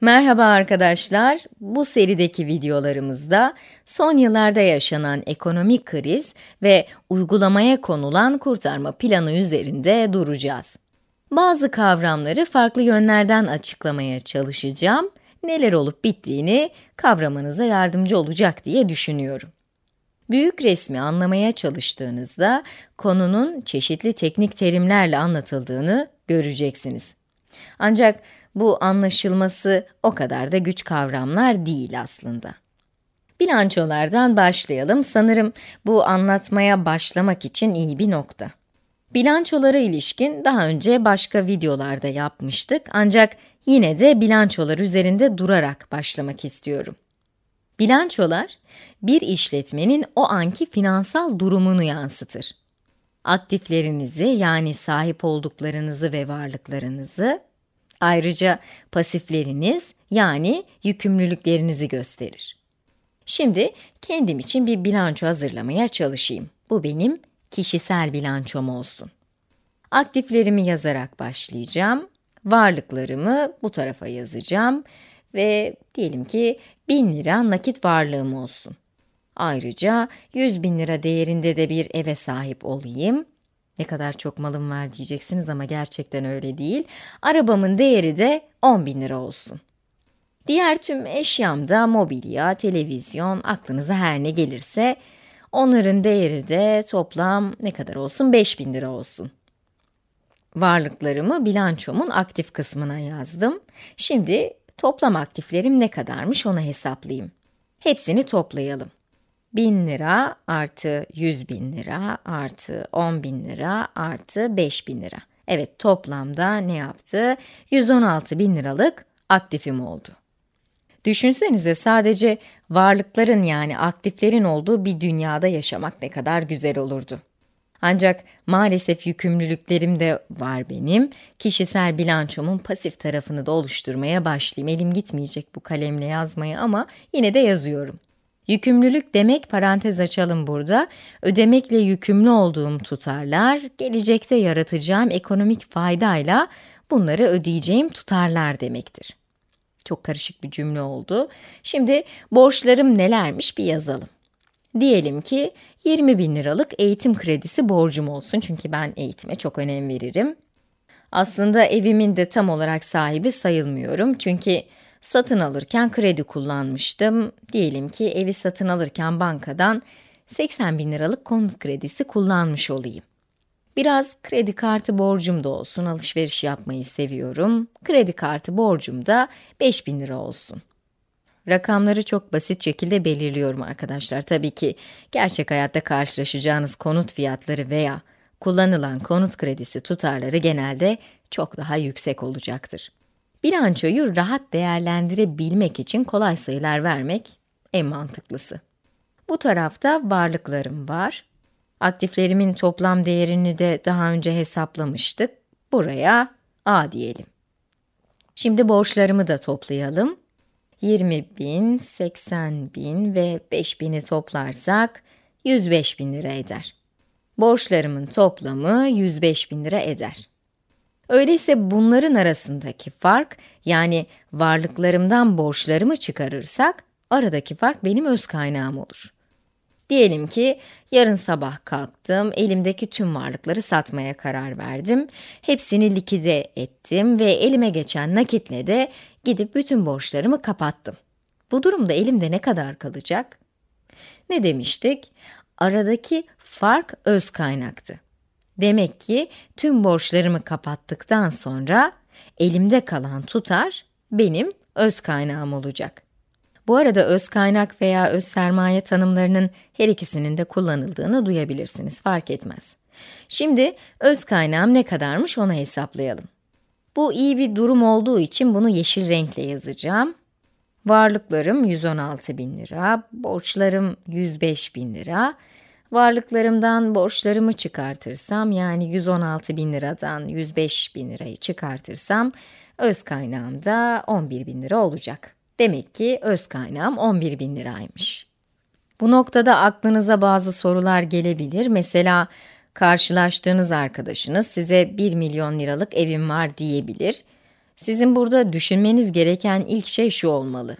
Merhaba arkadaşlar. Bu serideki videolarımızda son yıllarda yaşanan ekonomik kriz ve uygulamaya konulan kurtarma planı üzerinde duracağız. Bazı kavramları farklı yönlerden açıklamaya çalışacağım. Neler olup bittiğini kavramanıza yardımcı olacak diye düşünüyorum. Büyük resmi anlamaya çalıştığınızda konunun çeşitli teknik terimlerle anlatıldığını göreceksiniz. Ancak bu anlaşılması o kadar da güç kavramlar değil aslında. Bilançolardan başlayalım. Sanırım bu anlatmaya başlamak için iyi bir nokta. Bilançolara ilişkin daha önce başka videolarda yapmıştık ancak yine de bilançolar üzerinde durarak başlamak istiyorum. Bilançolar, bir işletmenin o anki finansal durumunu yansıtır. Aktiflerinizi yani sahip olduklarınızı ve varlıklarınızı, Ayrıca pasifleriniz yani yükümlülüklerinizi gösterir. Şimdi kendim için bir bilanço hazırlamaya çalışayım. Bu benim kişisel bilançom olsun. Aktiflerimi yazarak başlayacağım. Varlıklarımı bu tarafa yazacağım ve diyelim ki 1000 lira nakit varlığım olsun. Ayrıca 100 bin lira değerinde de bir eve sahip olayım ne kadar çok malım var diyeceksiniz ama gerçekten öyle değil. Arabamın değeri de 10 bin lira olsun. Diğer tüm eşyam da mobilya, televizyon, aklınıza her ne gelirse onların değeri de toplam ne kadar olsun? 5 bin lira olsun. Varlıklarımı bilançomun aktif kısmına yazdım. Şimdi toplam aktiflerim ne kadarmış ona hesaplayayım. Hepsini toplayalım. 1000 lira artı 100 bin lira artı 10 bin lira artı 5 bin lira. Evet toplamda ne yaptı? 116 bin liralık aktifim oldu. Düşünsenize sadece varlıkların yani aktiflerin olduğu bir dünyada yaşamak ne kadar güzel olurdu. Ancak maalesef yükümlülüklerim de var benim. Kişisel bilançomun pasif tarafını da oluşturmaya başlayayım. Elim gitmeyecek bu kalemle yazmaya ama yine de yazıyorum. Yükümlülük demek parantez açalım burada. Ödemekle yükümlü olduğum tutarlar, gelecekte yaratacağım ekonomik faydayla bunları ödeyeceğim tutarlar demektir. Çok karışık bir cümle oldu. Şimdi borçlarım nelermiş bir yazalım. Diyelim ki 20 bin liralık eğitim kredisi borcum olsun çünkü ben eğitime çok önem veririm. Aslında evimin de tam olarak sahibi sayılmıyorum çünkü Satın alırken kredi kullanmıştım. Diyelim ki evi satın alırken bankadan 80 bin liralık konut kredisi kullanmış olayım. Biraz kredi kartı borcum da olsun, alışveriş yapmayı seviyorum. Kredi kartı borcum da 5 bin lira olsun. Rakamları çok basit şekilde belirliyorum arkadaşlar. Tabii ki gerçek hayatta karşılaşacağınız konut fiyatları veya kullanılan konut kredisi tutarları genelde çok daha yüksek olacaktır. Bilançoyu rahat değerlendirebilmek için kolay sayılar vermek en mantıklısı. Bu tarafta varlıklarım var. Aktiflerimin toplam değerini de daha önce hesaplamıştık. Buraya A diyelim. Şimdi borçlarımı da toplayalım. 20 bin, 80 bin ve 5 bini toplarsak 105 bin lira eder. Borçlarımın toplamı 105 bin lira eder. Öyleyse bunların arasındaki fark yani varlıklarımdan borçlarımı çıkarırsak aradaki fark benim öz kaynağım olur. Diyelim ki yarın sabah kalktım, elimdeki tüm varlıkları satmaya karar verdim. Hepsini likide ettim ve elime geçen nakitle de gidip bütün borçlarımı kapattım. Bu durumda elimde ne kadar kalacak? Ne demiştik? Aradaki fark öz kaynaktı. Demek ki tüm borçlarımı kapattıktan sonra elimde kalan tutar benim öz kaynağım olacak. Bu arada öz kaynak veya öz sermaye tanımlarının her ikisinin de kullanıldığını duyabilirsiniz, fark etmez. Şimdi öz kaynağım ne kadarmış onu hesaplayalım. Bu iyi bir durum olduğu için bunu yeşil renkle yazacağım. Varlıklarım 116 bin lira, borçlarım 105 bin lira, Varlıklarımdan borçlarımı çıkartırsam yani 116 bin liradan 105 bin lirayı çıkartırsam öz kaynağım da 11 bin lira olacak. Demek ki öz kaynağım 11 bin liraymış. Bu noktada aklınıza bazı sorular gelebilir. Mesela karşılaştığınız arkadaşınız size 1 milyon liralık evim var diyebilir. Sizin burada düşünmeniz gereken ilk şey şu olmalı.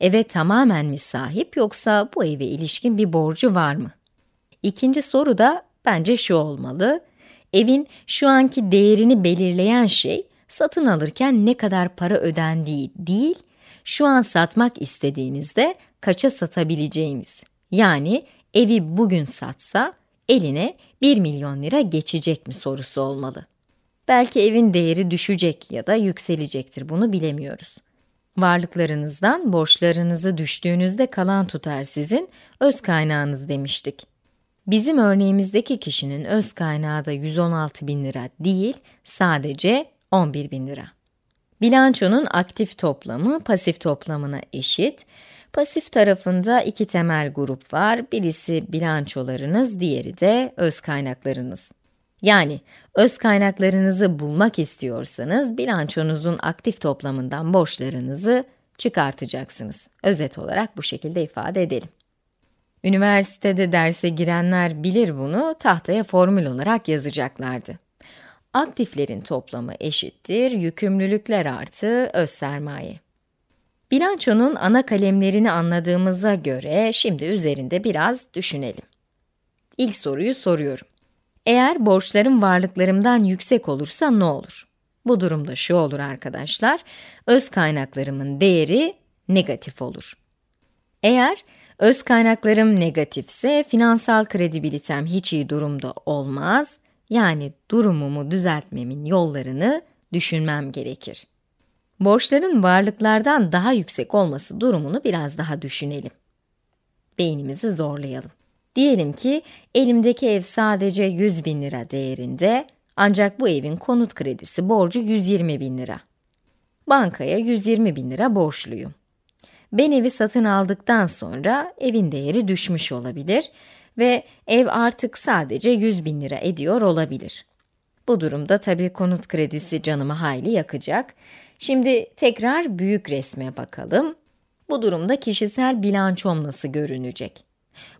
Eve tamamen mi sahip yoksa bu eve ilişkin bir borcu var mı? İkinci soru da bence şu olmalı. Evin şu anki değerini belirleyen şey satın alırken ne kadar para ödendiği değil, şu an satmak istediğinizde kaça satabileceğiniz. Yani evi bugün satsa eline 1 milyon lira geçecek mi sorusu olmalı. Belki evin değeri düşecek ya da yükselecektir bunu bilemiyoruz. Varlıklarınızdan borçlarınızı düştüğünüzde kalan tutar sizin öz kaynağınız demiştik. Bizim örneğimizdeki kişinin öz kaynağı da 116 bin lira değil, sadece 11 bin lira. Bilançonun aktif toplamı pasif toplamına eşit. Pasif tarafında iki temel grup var. Birisi bilançolarınız, diğeri de öz kaynaklarınız. Yani öz kaynaklarınızı bulmak istiyorsanız bilançonuzun aktif toplamından borçlarınızı çıkartacaksınız. Özet olarak bu şekilde ifade edelim. Üniversitede derse girenler bilir bunu, tahtaya formül olarak yazacaklardı. Aktiflerin toplamı eşittir, yükümlülükler artı öz sermaye. Bilançonun ana kalemlerini anladığımıza göre şimdi üzerinde biraz düşünelim. İlk soruyu soruyorum. Eğer borçlarım varlıklarımdan yüksek olursa ne olur? Bu durumda şu olur arkadaşlar, öz kaynaklarımın değeri negatif olur. Eğer Öz kaynaklarım negatifse finansal kredibilitem hiç iyi durumda olmaz. Yani durumumu düzeltmemin yollarını düşünmem gerekir. Borçların varlıklardan daha yüksek olması durumunu biraz daha düşünelim. Beynimizi zorlayalım. Diyelim ki elimdeki ev sadece 100 bin lira değerinde ancak bu evin konut kredisi borcu 120 bin lira. Bankaya 120 bin lira borçluyum ben evi satın aldıktan sonra evin değeri düşmüş olabilir ve ev artık sadece 100 bin lira ediyor olabilir. Bu durumda tabii konut kredisi canımı hayli yakacak. Şimdi tekrar büyük resme bakalım. Bu durumda kişisel bilançom nasıl görünecek?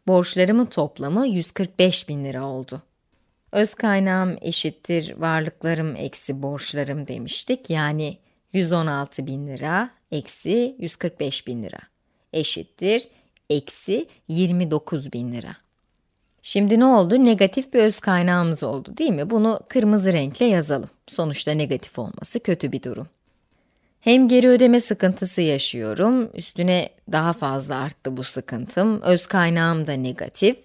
Borçlarımın toplamı 145 bin lira oldu. Öz kaynağım eşittir varlıklarım eksi borçlarım demiştik. Yani 116 bin lira eksi 145 bin lira eşittir eksi 29 bin lira. Şimdi ne oldu? Negatif bir öz kaynağımız oldu değil mi? Bunu kırmızı renkle yazalım. Sonuçta negatif olması kötü bir durum. Hem geri ödeme sıkıntısı yaşıyorum, üstüne daha fazla arttı bu sıkıntım, öz kaynağım da negatif.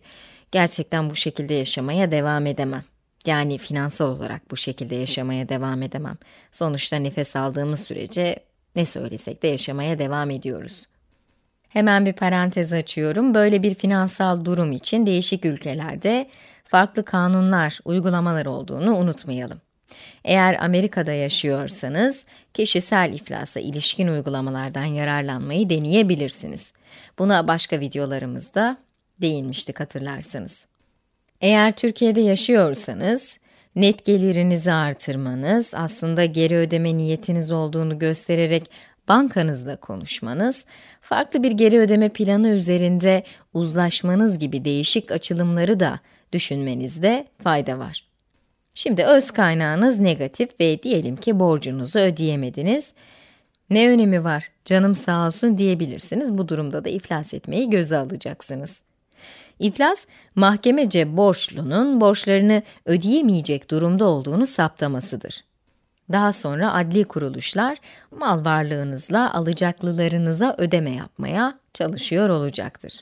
Gerçekten bu şekilde yaşamaya devam edemem. Yani finansal olarak bu şekilde yaşamaya devam edemem. Sonuçta nefes aldığımız sürece ne söylesek de yaşamaya devam ediyoruz. Hemen bir parantez açıyorum. Böyle bir finansal durum için değişik ülkelerde farklı kanunlar, uygulamalar olduğunu unutmayalım. Eğer Amerika'da yaşıyorsanız, kişisel iflasa ilişkin uygulamalardan yararlanmayı deneyebilirsiniz. Buna başka videolarımızda değinmiştik hatırlarsanız. Eğer Türkiye'de yaşıyorsanız, net gelirinizi artırmanız, aslında geri ödeme niyetiniz olduğunu göstererek bankanızla konuşmanız, farklı bir geri ödeme planı üzerinde uzlaşmanız gibi değişik açılımları da düşünmenizde fayda var. Şimdi öz kaynağınız negatif ve diyelim ki borcunuzu ödeyemediniz. Ne önemi var, canım sağ olsun diyebilirsiniz. Bu durumda da iflas etmeyi göze alacaksınız. İflas, mahkemece borçlunun borçlarını ödeyemeyecek durumda olduğunu saptamasıdır. Daha sonra adli kuruluşlar mal varlığınızla alacaklılarınıza ödeme yapmaya çalışıyor olacaktır.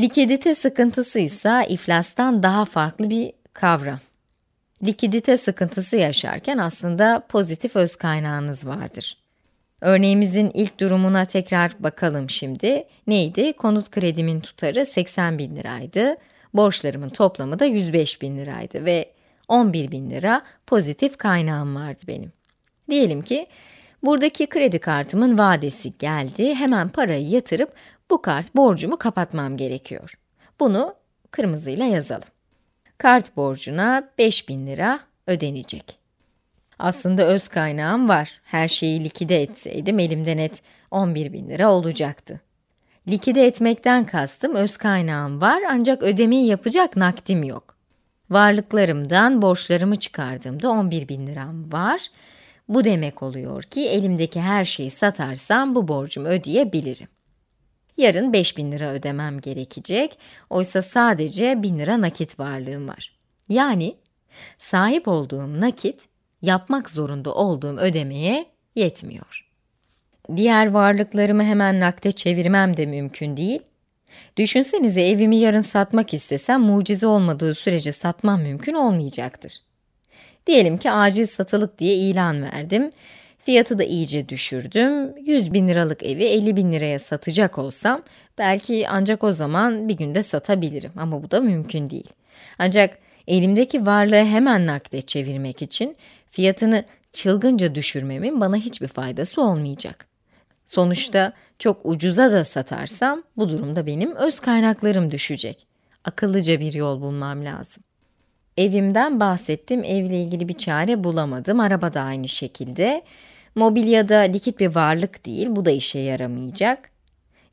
Likidite sıkıntısı ise iflastan daha farklı bir kavram. Likidite sıkıntısı yaşarken aslında pozitif öz kaynağınız vardır. Örneğimizin ilk durumuna tekrar bakalım şimdi. Neydi? Konut kredimin tutarı 80 bin liraydı. Borçlarımın toplamı da 105 bin liraydı ve 11 bin lira pozitif kaynağım vardı benim. Diyelim ki buradaki kredi kartımın vadesi geldi. Hemen parayı yatırıp bu kart borcumu kapatmam gerekiyor. Bunu kırmızıyla yazalım. Kart borcuna 5000 lira ödenecek. Aslında öz kaynağım var. Her şeyi likide etseydim elimde net 11 bin lira olacaktı. Likide etmekten kastım öz kaynağım var ancak ödemeyi yapacak nakdim yok. Varlıklarımdan borçlarımı çıkardığımda 11 bin liram var. Bu demek oluyor ki elimdeki her şeyi satarsam bu borcumu ödeyebilirim. Yarın 5 bin lira ödemem gerekecek. Oysa sadece 1000 lira nakit varlığım var. Yani sahip olduğum nakit yapmak zorunda olduğum ödemeye yetmiyor. Diğer varlıklarımı hemen nakde çevirmem de mümkün değil. Düşünsenize evimi yarın satmak istesem mucize olmadığı sürece satmam mümkün olmayacaktır. Diyelim ki acil satılık diye ilan verdim. Fiyatı da iyice düşürdüm. 100 bin liralık evi 50 bin liraya satacak olsam belki ancak o zaman bir günde satabilirim ama bu da mümkün değil. Ancak elimdeki varlığı hemen nakde çevirmek için Fiyatını çılgınca düşürmemin bana hiçbir faydası olmayacak. Sonuçta çok ucuza da satarsam bu durumda benim öz kaynaklarım düşecek. Akıllıca bir yol bulmam lazım. Evimden bahsettim, evle ilgili bir çare bulamadım. Araba da aynı şekilde. Mobilyada likit bir varlık değil, bu da işe yaramayacak.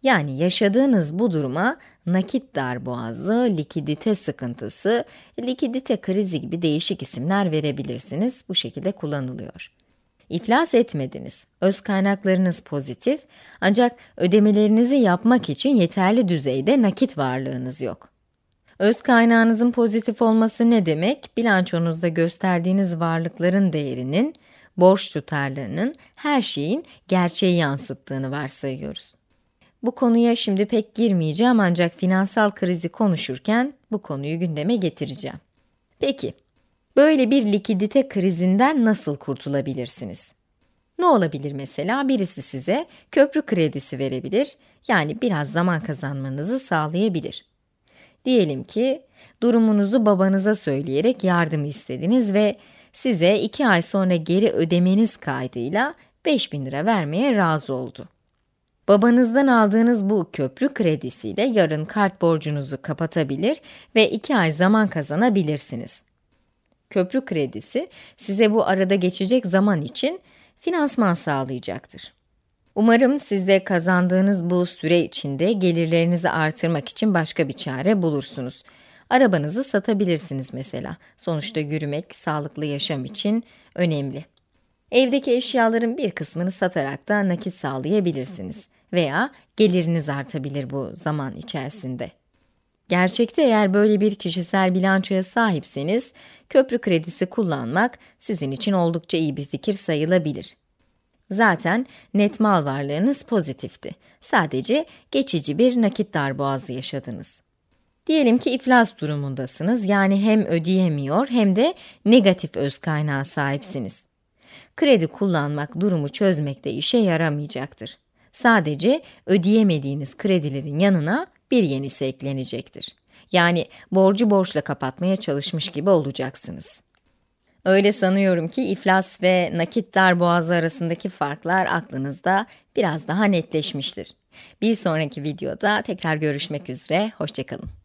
Yani yaşadığınız bu duruma nakit darboğazı, likidite sıkıntısı, likidite krizi gibi değişik isimler verebilirsiniz. Bu şekilde kullanılıyor. İflas etmediniz. Öz kaynaklarınız pozitif ancak ödemelerinizi yapmak için yeterli düzeyde nakit varlığınız yok. Öz kaynağınızın pozitif olması ne demek? Bilançonuzda gösterdiğiniz varlıkların değerinin, borç tutarlarının, her şeyin gerçeği yansıttığını varsayıyoruz. Bu konuya şimdi pek girmeyeceğim ancak finansal krizi konuşurken bu konuyu gündeme getireceğim. Peki, böyle bir likidite krizinden nasıl kurtulabilirsiniz? Ne olabilir mesela? Birisi size köprü kredisi verebilir, yani biraz zaman kazanmanızı sağlayabilir. Diyelim ki durumunuzu babanıza söyleyerek yardım istediniz ve size 2 ay sonra geri ödemeniz kaydıyla 5000 lira vermeye razı oldu. Babanızdan aldığınız bu köprü kredisiyle yarın kart borcunuzu kapatabilir ve 2 ay zaman kazanabilirsiniz. Köprü kredisi size bu arada geçecek zaman için finansman sağlayacaktır. Umarım siz de kazandığınız bu süre içinde gelirlerinizi artırmak için başka bir çare bulursunuz. Arabanızı satabilirsiniz mesela. Sonuçta yürümek sağlıklı yaşam için önemli. Evdeki eşyaların bir kısmını satarak da nakit sağlayabilirsiniz veya geliriniz artabilir bu zaman içerisinde. Gerçekte eğer böyle bir kişisel bilançoya sahipseniz, köprü kredisi kullanmak sizin için oldukça iyi bir fikir sayılabilir. Zaten net mal varlığınız pozitifti. Sadece geçici bir nakit darboğazı yaşadınız. Diyelim ki iflas durumundasınız. Yani hem ödeyemiyor hem de negatif öz kaynağa sahipsiniz. Kredi kullanmak durumu çözmekte işe yaramayacaktır. Sadece ödeyemediğiniz kredilerin yanına bir yenisi eklenecektir. Yani borcu borçla kapatmaya çalışmış gibi olacaksınız. Öyle sanıyorum ki iflas ve nakit darboğazı arasındaki farklar aklınızda biraz daha netleşmiştir. Bir sonraki videoda tekrar görüşmek üzere, hoşçakalın.